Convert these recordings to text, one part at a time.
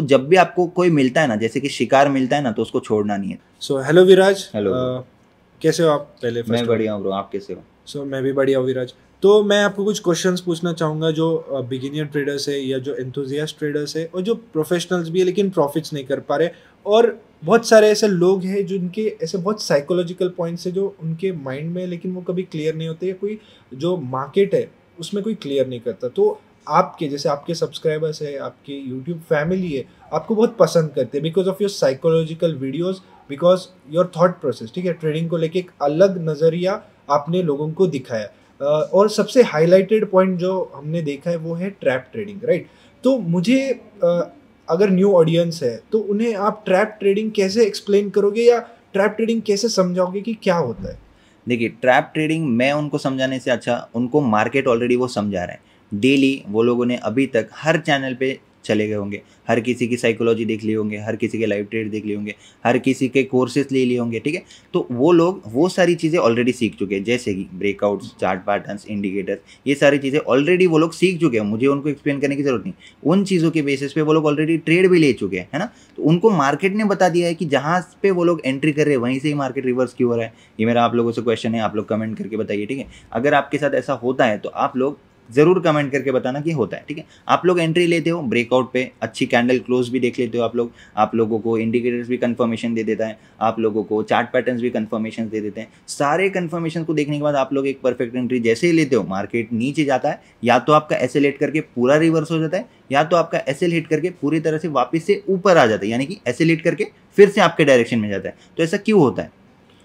तो जब भी आपको कोई मिलता है ना जैसे कि शिकार मिलता है ना तो उसको छोड़ना नहीं है सो हेलो विराज हेलो कैसे हो आप पहले मैं बढ़िया हूँ आप कैसे हो सो मैं भी बढ़िया हूँ विराज तो मैं आपको कुछ क्वेश्चंस पूछना चाहूंगा जो बिगिनियर ट्रेडर्स है या जो एंथुजियास्ट ट्रेडर्स है और जो प्रोफेशनल्स भी है लेकिन प्रॉफिट्स नहीं कर पा रहे और बहुत सारे ऐसे लोग हैं जिनके ऐसे बहुत साइकोलॉजिकल पॉइंट्स है जो उनके माइंड में लेकिन वो कभी क्लियर नहीं होते कोई जो मार्केट है उसमें कोई क्लियर नहीं करता तो आपके जैसे आपके सब्सक्राइबर्स है आपकी यूट्यूब फैमिली है आपको बहुत पसंद करते हैं because of your psychological videos because your thought process ठीक है ट्रेडिंग को लेके एक अलग नज़रिया आपने लोगों को दिखाया और सबसे हाईलाइटेड पॉइंट जो हमने देखा है वो है ट्रैप ट्रेडिंग राइट तो मुझे अगर न्यू ऑडियंस है तो उन्हें आप ट्रैप ट्रेडिंग कैसे एक्सप्लेन करोगे या ट्रैप ट्रेडिंग कैसे समझाओगे कि क्या होता है देखिए ट्रैप ट्रेडिंग मैं उनको समझाने से अच्छा उनको मार्केट ऑलरेडी वो समझा रहे हैं डेली वो लोगों ने अभी तक हर चैनल पे चले गए होंगे हर किसी की साइकोलॉजी देख लिए होंगे हर किसी के लाइव ट्रेड देख लिए होंगे हर किसी के कोर्सेज ले लिए होंगे ठीक है तो वो लोग वो सारी चीज़ें ऑलरेडी सीख चुके हैं जैसे कि ब्रेकआउट्स चार्ट पैटर्न्स इंडिकेटर्स ये सारी चीज़ें ऑलरेडी वो लोग सीख चुके हैं मुझे उनको एक्सप्लेन करने की जरूरत नहीं उन चीज़ों के बेसिस पे वो लोग ऑलरेडी ट्रेड भी ले चुके हैं है ना तो उनको मार्केट ने बता दिया है कि जहाँ पे वो लोग एंट्री कर रहे हैं वहीं से ही मार्केट रिवर्स क्यों हो रहा है ये मेरा आप लोगों से क्वेश्चन है आप लोग कमेंट करके बताइए ठीक है अगर आपके साथ ऐसा होता है तो आप लोग ज़रूर कमेंट करके बताना कि होता है ठीक है आप लोग एंट्री लेते हो ब्रेकआउट पे अच्छी कैंडल क्लोज भी देख लेते हो आप लोग आप लोगों को इंडिकेटर्स भी कंफर्मेशन दे देता है आप लोगों को चार्ट पैटर्न्स भी कंफर्मेशन दे देते हैं सारे कंफर्मेशन को देखने के बाद आप लोग एक परफेक्ट एंट्री जैसे ही लेते हो मार्केट नीचे जाता है या तो आपका एस हिट करके पूरा रिवर्स हो जाता है या तो आपका एस हिट करके पूरी तरह से वापस से ऊपर आ जाता है यानी कि एस हिट करके फिर से आपके डायरेक्शन में जाता है तो ऐसा क्यों होता है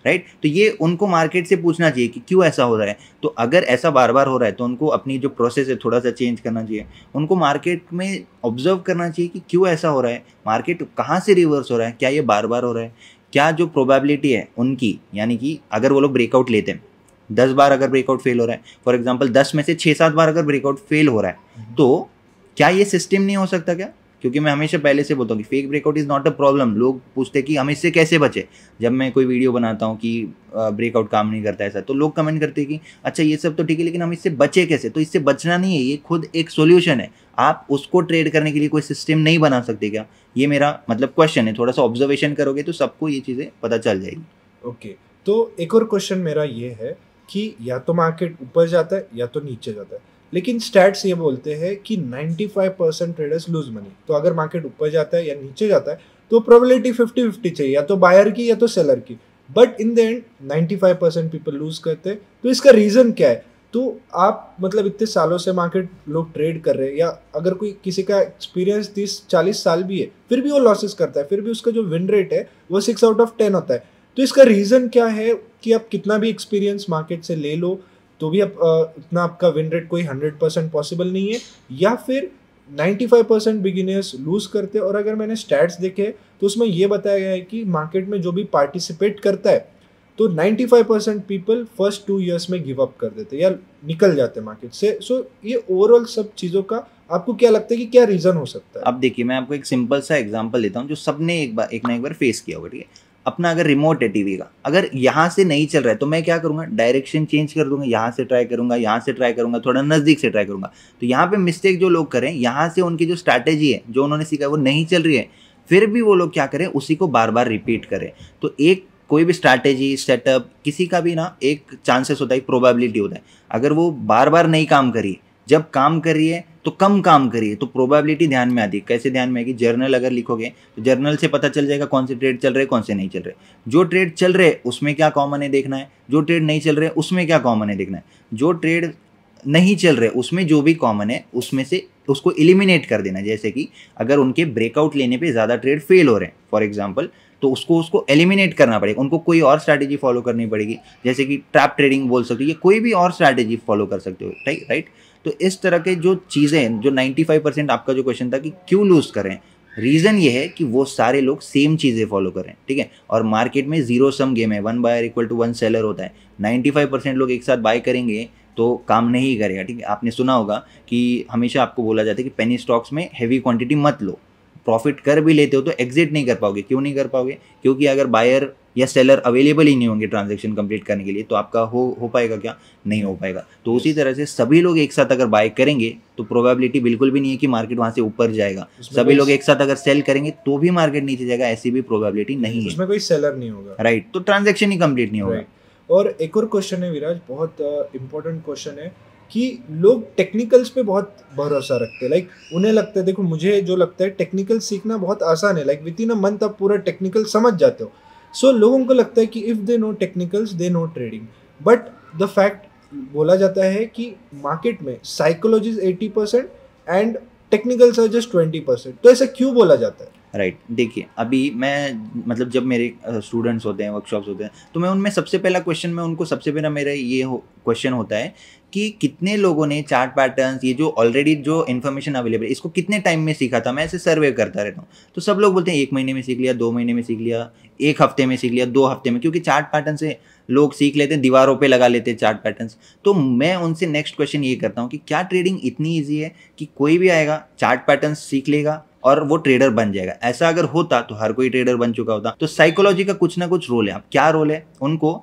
राइट तो ये उनको मार्केट से पूछना चाहिए कि क्यों ऐसा हो रहा है तो अगर ऐसा बार बार हो रहा है तो उनको अपनी जो प्रोसेस है थोड़ा सा चेंज करना चाहिए उनको मार्केट में ऑब्जर्व करना चाहिए कि क्यों ऐसा हो रहा है मार्केट कहाँ से रिवर्स हो रहा है क्या ये बार बार हो रहा है क्या जो प्रोबेबिलिटी है उनकी यानी कि अगर वो लोग ब्रेकआउट लेते हैं दस बार अगर ब्रेकआउट फेल हो रहा है फॉर एग्जाम्पल दस में से छः सात बार अगर ब्रेकआउट फेल हो रहा है हम्म। तो क्या ये सिस्टम नहीं हो सकता क्या क्योंकि मैं हमेशा पहले से बोलता हूँ कि fake breakout is not a problem लोग पूछते हैं कि हम इससे कैसे बचे जब मैं कोई वीडियो बनाता हूँ कि ब्रेकआउट काम नहीं करता ऐसा तो लोग कमेंट करते हैं कि अच्छा ये सब तो ठीक है लेकिन हम इससे बचे कैसे तो इससे बचना नहीं है ये खुद एक सोल्यूशन है आप उसको ट्रेड करने के लिए कोई सिस्टम नहीं बना सकते क्या ये मेरा मतलब क्वेश्चन है थोड़ा सा ऑब्जर्वेशन करोगे तो सबको ये चीज़ें पता चल जाएगी ओके okay. तो एक और क्वेश्चन मेरा ये है कि या तो मार्केट ऊपर जाता है या तो नीचे जाता है लेकिन स्टैट्स ये बोलते हैं कि 95 परसेंट ट्रेडर्स लूज मनी तो अगर मार्केट ऊपर जाता है या नीचे जाता है तो प्रोबेबिलिटी 50 50 चाहिए या तो बायर की या तो सेलर की but in the end 95 percent people lose करते हैं तो इसका रीज़न क्या है तो आप मतलब इतने सालों से मार्केट लोग ट्रेड कर रहे हैं या अगर कोई किसी का एक्सपीरियंस तीस चालीस साल भी है फिर भी वो लॉसेस करता है फिर भी उसका जो विन रेट है वो सिक्स आउट ऑफ टेन होता है तो इसका रीज़न क्या है कि आप कितना भी एक्सपीरियंस मार्केट से ले लो तो भी अब इतना आपका विन रेट कोई हंड्रेड परसेंट पॉसिबल नहीं है या फिर फाइव परसेंट बिगिनर्स लूज़ करते और अगर मैंने स्टैट्स देखे तो उसमें यह बताया गया है कि मार्केट में जो भी पार्टिसिपेट करता है तो ninety five percent people first two years में गिव अप कर देते या निकल जाते मार्केट से सो so, ये ओवरऑल सब चीज़ों का आपको क्या लगता है कि क्या रीज़न हो सकता है अब देखिए मैं आपको एक सिंपल सा एग्जाम्पल लेता हूँ जो सबने एक बार एक ना एक बार फेस किया होगा ठीक है अपना अगर रिमोट है टीवी का अगर यहाँ से नहीं चल रहा है तो मैं क्या करूँगा डायरेक्शन चेंज कर दूंगा यहाँ से ट्राई करूँगा यहाँ से ट्राई करूँगा थोड़ा नज़दीक से ट्राई करूँगा तो यहाँ पे मिस्टेक जो लोग करें यहाँ से उनकी जो स्ट्रैटेजी है जो उन्होंने सीखा वो नहीं चल रही है फिर भी वो लोग क्या करें उसी को बार बार रिपीट करें तो एक कोई भी स्ट्रैटेजी सेटअप किसी का भी ना एक चांसेस होता है एक प्रोबेबिलिटी होता है अगर वो बार बार नहीं काम करी जब काम करिए तो कम काम करिए तो प्रोबेबिलिटी ध्यान में आती है कैसे ध्यान में आएगी जर्नल अगर लिखोगे तो जर्नल से पता चल जाएगा कौन से ट्रेड चल रहे कौन से नहीं चल रहे जो ट्रेड चल रहे उसमें क्या कॉमन है देखना है जो ट्रेड नहीं चल रहे उसमें क्या कॉमन है देखना है जो ट्रेड नहीं चल रहे उसमें जो भी कॉमन है उसमें से उसको एलिमिनेट कर देना जैसे कि अगर उनके ब्रेकआउट लेने पर ज़्यादा ट्रेड फेल हो रहे हैं फॉर एग्जाम्पल तो उसको उसको एलिमिनेट करना पड़ेगा उनको कोई और स्ट्रैटेजी फॉलो करनी पड़ेगी जैसे कि ट्रैप ट्रेडिंग बोल सकते हो या कोई भी और स्ट्रैटेजी फॉलो कर सकते हो राइट राइट तो इस तरह के जो चीज़ें जो 95 परसेंट आपका जो क्वेश्चन था कि क्यों लूज़ करें रीज़न ये है कि वो सारे लोग सेम चीज़ें फॉलो करें ठीक है और मार्केट में जीरो सम गेम है one buyer equal to one seller होता है 95 परसेंट लोग एक साथ बाय करेंगे तो काम नहीं करेगा ठीक है आपने सुना होगा कि हमेशा आपको बोला जाता है कि पेनी स्टॉक्स में हैवी क्वांटिटी मत लो प्रॉफिट कर भी लेते हो तो एग्जिट नहीं कर पाओगे क्यों नहीं कर पाओगे क्योंकि अगर बायर या सेलर अवेलेबल ही नहीं होंगे ट्रांजेक्शन कंप्लीट करने के लिए तो आपका हो हो पाएगा क्या नहीं हो पाएगा तो उसी तरह से सभी लोग एक साथ अगर बाय करेंगे तो प्रोबेबिलिटी बिल्कुल भी नहीं है कि मार्केट वहाँ से ऊपर जाएगा सभी लोग एक साथ अगर सेल करेंगे तो भी मार्केट नीचे जाएगा ऐसी भी प्रोबेबिलिटी नहीं है उसमें कोई सेलर नहीं होगा राइट तो ट्रांजेक्शन ही कम्प्लीट नहीं होगा और एक और क्वेश्चन है विराज बहुत इंपॉर्टेंट uh, क्वेश्चन है कि लोग टेक्निकल्स पे बहुत भरोसा रखते हैं लाइक उन्हें लगता है देखो मुझे जो लगता है टेक्निकल सीखना बहुत आसान है like within a month आप पूरा टेक्निकल समझ जाते हो सो so, लोगों को लगता है कि if they know technicals they know trading but the fact बोला जाता है कि मार्केट में psychology's eighty percent and technicals are just twenty percent तो ऐसा क्यों बोला जाता है राइट right. देखिए अभी मैं मतलब जब मेरे स्टूडेंट्स होते हैं वर्कशॉप्स होते हैं तो मैं उनमें सबसे पहला क्वेश्चन मैं उनको सबसे पहला मेरा ये हो क्वेश्चन होता है कि कितने लोगों ने चार्ट पैटर्न्स ये जो ऑलरेडी जो इन्फॉर्मेशन अवेलेबल है इसको कितने टाइम में सीखा था मैं ऐसे सर्वे करता रहता हूँ तो सब लोग बोलते हैं एक महीने में सीख लिया दो महीने में सीख लिया एक हफ्ते में सीख लिया दो हफ्ते में क्योंकि चार्ट पैटर्न से लोग सीख लेते हैं दीवारों पे लगा लेते हैं चार्ट पैटर्न्स तो मैं उनसे नेक्स्ट क्वेश्चन ये करता हूँ कि क्या ट्रेडिंग इतनी ईजी है कि कोई भी आएगा चार्ट पैटर्न सीख लेगा और वो ट्रेडर बन जाएगा ऐसा अगर होता तो हर कोई ट्रेडर बन चुका होता तो साइकोलॉजी का कुछ ना कुछ रोल है अब क्या रोल है उनको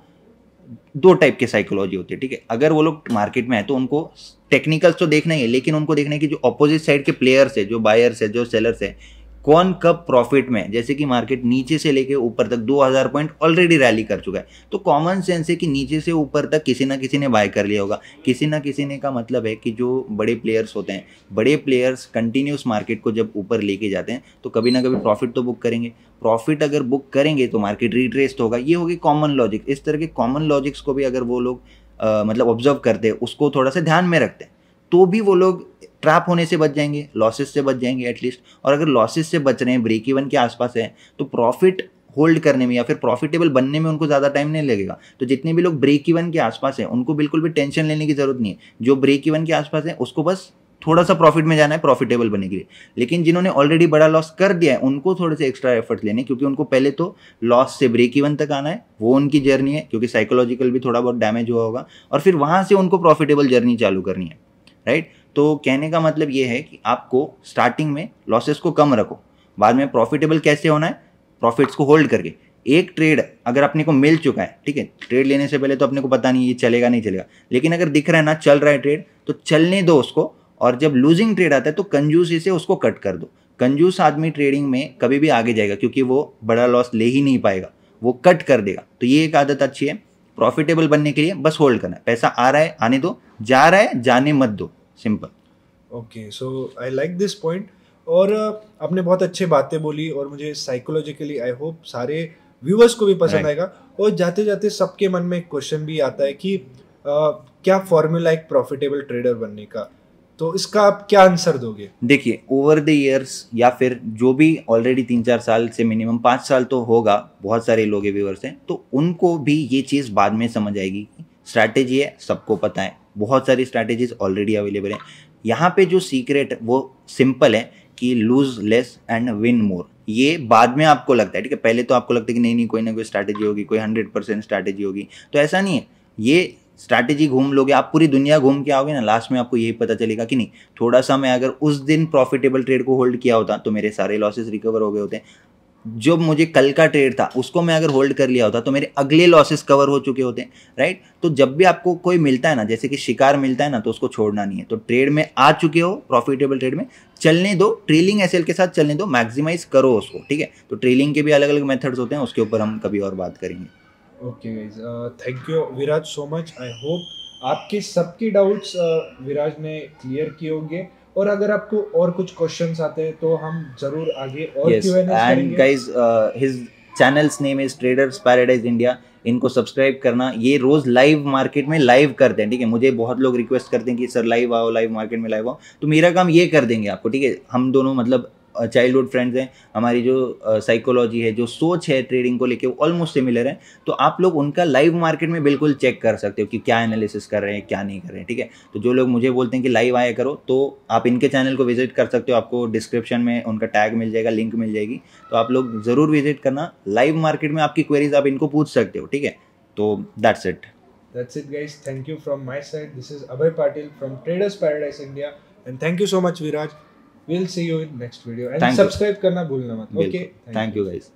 दो टाइप के साइकोलॉजी होती है ठीक है अगर वो लोग मार्केट में है तो उनको टेक्निकल्स तो देखना ही है लेकिन उनको देखना है कि जो अपोजिट साइड के प्लेयर्स है जो बायर्स है जो सेलर्स है कौन कब प्रॉफिट में जैसे कि मार्केट नीचे से लेके ऊपर तक 2000 पॉइंट ऑलरेडी रैली कर चुका है तो कॉमन सेंस है कि नीचे से ऊपर तक किसी ना किसी ने बाय कर लिया होगा किसी ना किसी ने का मतलब है कि जो बड़े प्लेयर्स होते हैं बड़े प्लेयर्स कंटिन्यूस मार्केट को जब ऊपर लेके जाते हैं तो कभी ना कभी प्रॉफिट तो बुक करेंगे प्रॉफिट अगर बुक करेंगे तो मार्केट रिट्रेस्ट होगा ये होगी कॉमन लॉजिक इस तरह के कॉमन लॉजिक्स को भी अगर वो लोग मतलब ऑब्जर्व करते हैं उसको थोड़ा सा ध्यान में रखते हैं तो भी वो लोग ट्रैप होने से बच जाएंगे लॉसेस से बच जाएंगे एटलीस्ट और अगर लॉसेस से बच रहे हैं ब्रेक इवन के आसपास है तो प्रॉफिट होल्ड करने में या फिर प्रॉफिटेबल बनने में उनको ज़्यादा टाइम नहीं लगेगा तो जितने भी लोग ब्रेक इवन के आसपास हैं उनको बिल्कुल भी टेंशन लेने की ज़रूरत नहीं है जो ब्रेक इवन के आसपास है उसको बस थोड़ा सा प्रॉफिट में जाना है प्रॉफिटेबल बनने के लिए लेकिन जिन्होंने ऑलरेडी बड़ा लॉस कर दिया है उनको थोड़े से एक्स्ट्रा एफर्ट लेने क्योंकि उनको पहले तो लॉस से ब्रेक इवन तक आना है वो उनकी जर्नी है क्योंकि साइकोलॉजिकल भी थोड़ा बहुत डैमेज हुआ होगा और फिर वहाँ से उनको प्रॉफिटेबल जर्नी चालू करनी है राइट तो कहने का मतलब ये है कि आपको स्टार्टिंग में लॉसेस को कम रखो बाद में प्रॉफिटेबल कैसे होना है प्रॉफिट्स को होल्ड करके एक ट्रेड अगर अपने को मिल चुका है ठीक है ट्रेड लेने से पहले तो अपने को पता नहीं ये चलेगा नहीं चलेगा लेकिन अगर दिख रहा है ना चल रहा है ट्रेड तो चलने दो उसको और जब लूजिंग ट्रेड आता है तो कंजूसी से उसको कट कर दो कंजूस आदमी ट्रेडिंग में कभी भी आगे जाएगा क्योंकि वो बड़ा लॉस ले ही नहीं पाएगा वो कट कर देगा तो ये एक आदत अच्छी है प्रॉफिटेबल बनने के लिए बस होल्ड करना पैसा आ रहा है आने दो जा रहा है जाने मत दो simple okay so I like this point और uh, आपने बहुत अच्छी बातें बोली और मुझे साइकोलॉजिकली आई होप सारे व्यूवर्स को भी पसंद आएगा और जाते जाते सबके मन में एक क्वेश्चन भी आता है कि आ, uh, क्या फॉर्मूला एक प्रॉफिटेबल ट्रेडर बनने का तो इसका आप क्या आंसर दोगे देखिए ओवर द ईयर्स या फिर जो भी ऑलरेडी तीन चार साल से मिनिमम पाँच साल तो होगा बहुत सारे लोग व्यूवर्स हैं तो उनको भी ये चीज़ बाद में समझ आएगी कि स्ट्रैटेजी है सबको पता है बहुत सारी स्ट्रैटेजीज ऑलरेडी अवेलेबल हैं यहाँ पे जो सीक्रेट वो सिंपल है कि lose less and win more ये बाद में आपको लगता है ठीक है पहले तो आपको लगता है कि नहीं नहीं कोई ना कोई स्ट्रैटेजी होगी कोई हंड्रेड परसेंट स्ट्रैटेजी होगी तो ऐसा नहीं है ये स्ट्रैटेजी घूम लोगे आप पूरी दुनिया घूम के आओगे ना लास्ट में आपको यही पता चलेगा कि नहीं थोड़ा सा मैं अगर उस दिन प्रॉफिटेबल ट्रेड को होल्ड किया होता तो मेरे सारे लॉसेस रिकवर हो गए होते जो मुझे कल का ट्रेड था उसको मैं अगर होल्ड कर लिया होता तो मेरे अगले लॉसेस कवर हो चुके होते राइट तो जब भी आपको कोई मिलता है ना जैसे कि शिकार मिलता है ना तो उसको छोड़ना नहीं है तो ट्रेड में आ चुके हो प्रॉफिटेबल ट्रेड में चलने दो ट्रेलिंग एस के साथ चलने दो मैक्सिमाइज करो उसको ठीक है तो ट्रेलिंग के भी अलग अलग मेथड्स होते हैं उसके ऊपर हम कभी और बात करेंगे okay thank you Viraj so much I hope आपके सबके डाउट्स विराज uh, ने क्लियर किए होंगे और अगर आपको और कुछ क्वेश्चंस आते हैं तो हम जरूर आगे और yes, and guys his channel's name is Traders Paradise India इनको सब्सक्राइब करना ये रोज लाइव मार्केट में लाइव करते हैं ठीक है मुझे बहुत लोग रिक्वेस्ट करते हैं कि सर लाइव आओ लाइव मार्केट में लाइव आओ तो मेरा काम ये कर देंगे आपको ठीक है हम दोनों मतलब चाइल्डहुड फ्रेंड्स हैं हमारी जो साइकोलॉजी है जो सोच है ट्रेडिंग को लेके वो ऑलमोस्ट सिमिलर है तो आप लोग उनका लाइव मार्केट में बिल्कुल चेक कर सकते हो कि क्या एनालिसिस कर रहे हैं क्या नहीं कर रहे हैं ठीक है तो जो लोग मुझे बोलते हैं कि लाइव आया करो तो आप इनके चैनल को विजिट कर सकते हो आपको डिस्क्रिप्शन में उनका टैग मिल जाएगा लिंक मिल जाएगी तो आप लोग ज़रूर विजिट करना लाइव मार्केट में आपकी क्वेरीज आप इनको पूछ सकते हो ठीक है तो that's it That's it, guys. Thank you from my side. This is Abhay Patil from Traders Paradise India. And thank you so much, Viraj. Will see you in next video and subscribe करना भूलना मत okay thank you guys